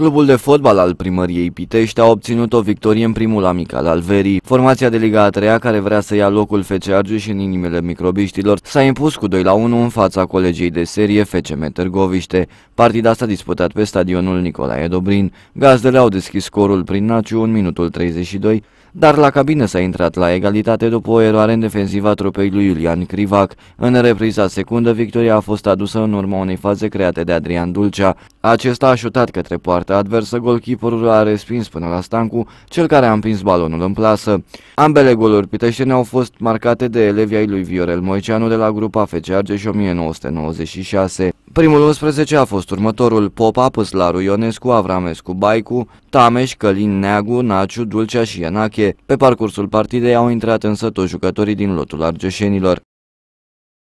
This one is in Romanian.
Clubul de fotbal al primăriei Pitești a obținut o victorie în primul amical al verii. Formația de Liga a treia, care vrea să ia locul FC Argeș în inimile microbiștilor, s-a impus cu 2 la 1 în fața colegii de serie FC Metergoviște. Partida s-a disputat pe stadionul Nicolae Dobrin. Gazdele au deschis scorul prin Naciu în minutul 32, dar la cabină s-a intrat la egalitate după o eroare în defensiva trupei lui Iulian Crivac. În repriza secundă, victoria a fost adusă în urma unei faze create de Adrian Dulcea. Acesta a șutat către poartă partea adversă, golkiperul a respins până la Stancu, cel care a împins balonul în plasă. Ambele goluri piteștene au fost marcate de elevii ai lui Viorel Moiceanu de la grupa FC Argeș 1996. Primul 11 a fost următorul Popa, Păslaru Ionescu, Avramescu Baicu, Tameș, Călin Neagu, Naciu, Dulcea și Ianache. Pe parcursul partidei au intrat însă toți jucătorii din lotul argeșenilor.